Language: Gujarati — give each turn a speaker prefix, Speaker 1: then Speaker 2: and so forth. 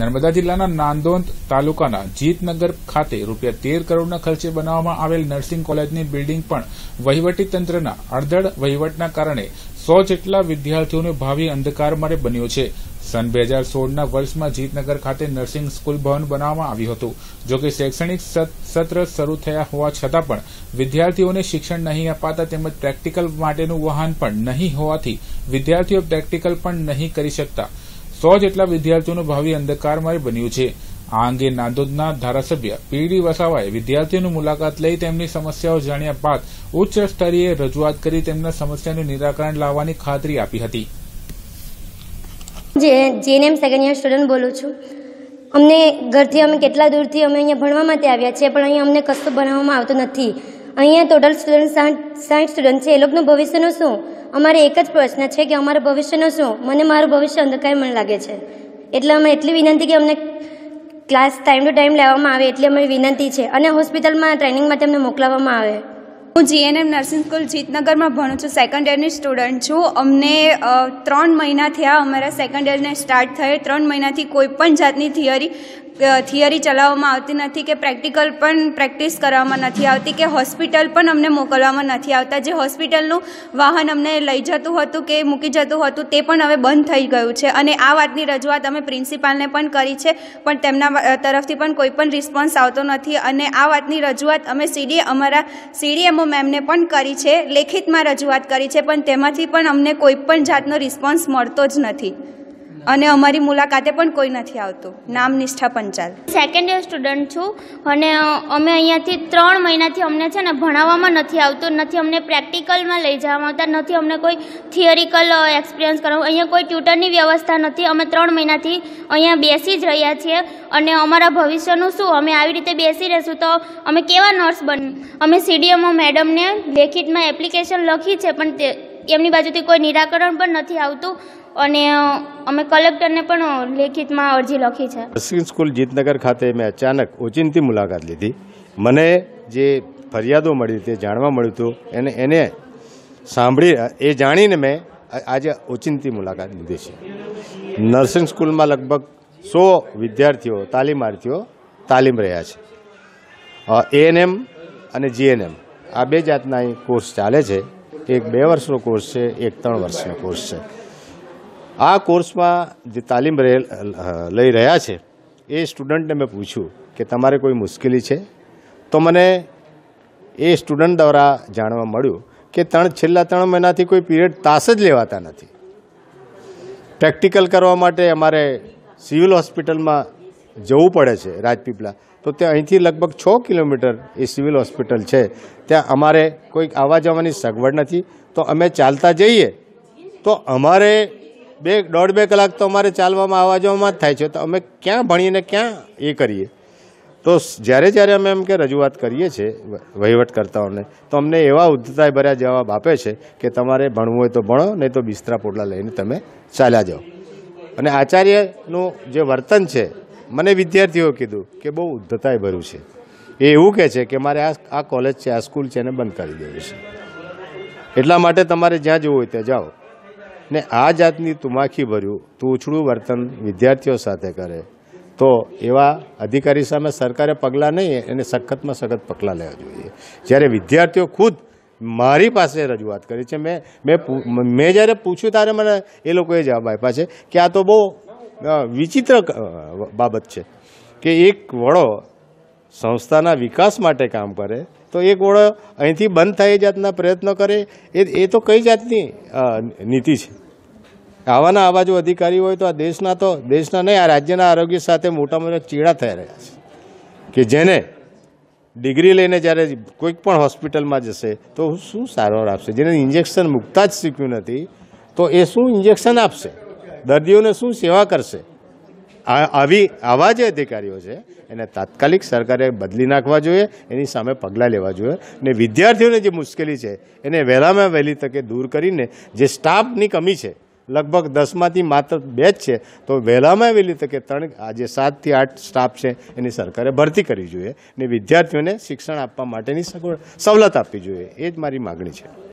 Speaker 1: નર્મદા જિલ્લાના નાંદોદ તાલુકાના જીતનગર ખાતે રૂપિયા તેર કરોડના ખર્ચે બનાવવામાં આવેલ નર્સિંગ કોલેજની બિલ્ડીંગ પણ વહીવટીતંત્રના અડધડ વહીવટના કારણે સો જેટલા વિદ્યાર્થીઓને ભાવિ અંધકાર અંધકારમય બન્યો છે સન બે હજાર સોળના વર્ષમાં જીતનગર ખાતે નર્સિંગ સ્કૂલ ભવન બનાવવામાં આવ્યું હતું જોકે શૈક્ષણિક સત્ર શરૂ થયા હોવા છતાં પણ વિદ્યાર્થીઓને શિક્ષણ નહીં અપાતા તેમજ પ્રેક્ટિકલ માટેનું વાહન પણ નહીં હોવાથી વિદ્યાર્થીઓ પ્રેક્ટિકલ પણ નહીં કરી શકતા સો જેટલા વિદ્યાર્થીઓનું ભાવિ અંધકારમય બન્યું છે આ અંગે નાંદોદના ધારાસભ્ય પીડી વસાવાએ વિદ્યાર્થીઓની મુલાકાત લઈ તેમની સમસ્યાઓ જાણ્યા બાદ ઉચ્ચ સ્તરીય રજૂઆત કરી તેમના સમસ્યાનું નિરાકરણ લાવવાની ખાતરી આપી હતી
Speaker 2: જેનેમ સેકન્ડ યર સ્ટુડન્ટ બોલું છું અમને ઘરથી અમે કેટલા દૂરથી અમે અહીંયા ભણવા માટે આવ્યા છીએ પણ અહીંયા અમને કશું ભણાવવામાં આવતું નથી અહીંયા ટોટલ સ્ટુડન્ટ સાઠ સ્ટુડન્ટ છે એ લોકોનું ભવિષ્યનું શું અમારે એક જ પ્રશ્ન છે કે અમારા ભવિષ્યનું શું મને મારું ભવિષ્ય મને લાગે છે એટલે અમે એટલી વિનંતી કે અમને ક્લાસ ટાઈમ ટુ ટાઈમ લેવામાં આવે એટલી અમારી વિનંતી છે અને હોસ્પિટલમાં ટ્રેનિંગ માટે અમને મોકલાવવામાં આવે હું જીએનએમ નર્સિંગ સ્કૂલ જીતનગરમાં ભણું છું સેકન્ડ યરની સ્ટુડન્ટ છું અમને ત્રણ મહિના થયા અમારા સેકન્ડ યરને સ્ટાર્ટ થયે ત્રણ મહિનાથી કોઈ પણ જાતની થિયરી થિયરી ચલાવવામાં આવતી નથી કે પ્રેક્ટિકલ પણ પ્રેક્ટિસ કરવામાં નથી આવતી કે હોસ્પિટલ પણ અમને મોકલવામાં નથી આવતા જે હોસ્પિટલનું વાહન અમને લઈ જતું હતું કે મૂકી જતું હતું તે પણ હવે બંધ થઈ ગયું છે અને આ વાતની રજૂઆત અમે પ્રિન્સિપાલને પણ કરી છે પણ તેમના તરફથી પણ કોઈ પણ રિસ્પોન્સ આવતો નથી અને આ વાતની રજૂઆત અમે સીડી અમારા સીડીએમઓ મેમને પણ કરી છે લેખિતમાં રજૂઆત કરી છે પણ તેમાંથી પણ અમને કોઈ પણ જાતનો રિસ્પોન્સ મળતો જ નથી અને અમારી મુલાકાતે પણ કોઈ નથી આવતું નામ નિષ્ઠા પંચાલ સેકન્ડ યર સ્ટુડન્ટ છું અને અમે અહીંયાથી ત્રણ મહિનાથી અમને છે ને ભણાવવામાં નથી આવતું નથી અમને પ્રેક્ટિકલમાં લઈ જવામાં આવતા નથી અમને કોઈ થિયરિકલ એક્સપિરિયન્સ કરાવવું અહીંયા કોઈ ટ્યુટરની વ્યવસ્થા નથી અમે ત્રણ મહિનાથી અહીંયા બેસી જ રહ્યા છીએ અને અમારા ભવિષ્યનું શું અમે આવી રીતે બેસી રહેશું તો અમે કેવા નર્સ બન અમે સીડીએમઓ મેડમને લેખિતમાં એપ્લિકેશન લખી છે પણ તે એમની બાજુથી કોઈ નિરાકરણ પણ નથી આવતું અને અમે કલેક્ટરને પણ લેખિતમાં અરજી લખી છે
Speaker 3: નર્સિંગ સ્કૂલ જીતનગર ખાતે મેં અચાનક ઓચિંતી મુલાકાત લીધી મને જે ફરિયાદો મળી તે જાણવા મળ્યું હતું એને એને સાંભળી એ જાણીને મેં આજે ઓચિંતી મુલાકાત લીધી છે નર્સિંગ સ્કૂલમાં લગભગ સો વિદ્યાર્થીઓ તાલીમાર્થીઓ તાલીમ રહ્યા છે એએનએમ અને જીએનએમ આ બે જાતના કોર્સ ચાલે છે એક બે વર્ષનો કોર્સ છે એક ત્રણ વર્ષનો કોર્સ છે આ કોર્સમાં જે તાલીમ લઈ રહ્યા છે એ સ્ટુડન્ટને મેં પૂછ્યું કે તમારે કોઈ મુશ્કેલી છે તો મને એ સ્ટુડન્ટ દ્વારા જાણવા મળ્યું કે ત્રણ છેલ્લા ત્રણ મહિનાથી કોઈ પીરિયડ તાસ જ લેવાતા નથી પ્રેક્ટિકલ કરવા માટે અમારે સિવિલ હોસ્પિટલમાં જવું પડે છે રાજપીપળા તો ત્યાં અહીંથી લગભગ છ કિલોમીટર એ સિવિલ હોસ્પિટલ છે ત્યાં અમારે કોઈક આવવા જવાની સગવડ નથી તો અમે ચાલતા જઈએ તો અમારે બે દોઢ બે કલાક તો અમારે ચાલવામાં આવવા જવામાં જ થાય છે તો અમે ક્યાં ભણીને ક્યાં એ કરીએ તો જ્યારે જ્યારે અમે એમ કે રજૂઆત કરીએ છીએ વહીવટકર્તાઓને તો અમને એવા ઉદ્ધતાય ભર્યા જવાબ આપે છે કે તમારે ભણવું હોય તો ભણો નહીં તો બિસ્તરા પોટલા લઈને તમે ચાલ્યા જાઓ અને આચાર્યનું જે વર્તન છે મને વિદ્યાર્થીઓ કીધું કે બહુ ઉદ્ધતાય ભર્યું છે એ એવું કહે છે કે મારે આ આ કોલેજ છે આ સ્કૂલ છે એને બંધ કરી દેવી છે એટલા માટે તમારે જ્યાં જવું હોય ત્યાં જાઓ ને આ જાતની તુમાખી ભર્યું તૂછડું વર્તન વિદ્યાર્થીઓ સાથે કરે તો એવા અધિકારી સામે સરકારે પગલાં નહીં એને સખતમાં સખત પગલાં લેવા જોઈએ જ્યારે વિદ્યાર્થીઓ ખુદ મારી પાસે રજૂઆત કરી છે મેં મેં મેં જ્યારે પૂછ્યું ત્યારે મને એ લોકોએ જવાબ આપ્યા છે કે આ તો બહુ વિચિત્ર બાબત છે કે એક વડો સંસ્થાના વિકાસ માટે કામ કરે તો એ ગોળ અહીંથી બંધ થાય એ જાતના પ્રયત્નો કરે એ એ તો કઈ જાતની નીતિ છે આવાના આવા જો અધિકારી હોય તો આ દેશના તો દેશના નહીં આ રાજ્યના આરોગ્ય સાથે મોટા મોટા ચીડા થઈ રહ્યા છે કે જેને ડિગ્રી લઈને જ્યારે કોઈક પણ હોસ્પિટલમાં જશે તો શું સારવાર આપશે જેને ઇન્જેક્શન મૂકતા જ શીખ્યું નથી તો એ શું ઇન્જેક્શન આપશે દર્દીઓને શું સેવા કરશે આવી આવા જે અધિકારીઓ છે એને તાત્કાલિક સરકારે બદલી નાખવા જોઈએ એની સામે પગલાં લેવા જોઈએ અને વિદ્યાર્થીઓને જે મુશ્કેલી છે એને વહેલામાં વહેલી તકે દૂર કરીને જે સ્ટાફની કમી છે લગભગ દસમાંથી માત્ર બે જ છે તો વહેલામાં વહેલી તકે ત્રણ આજે સાતથી આઠ સ્ટાફ છે એની સરકારે ભરતી કરવી જોઈએ અને વિદ્યાર્થીઓને શિક્ષણ આપવા માટેની સગવડ સવલત આપવી જોઈએ એ જ મારી માગણી છે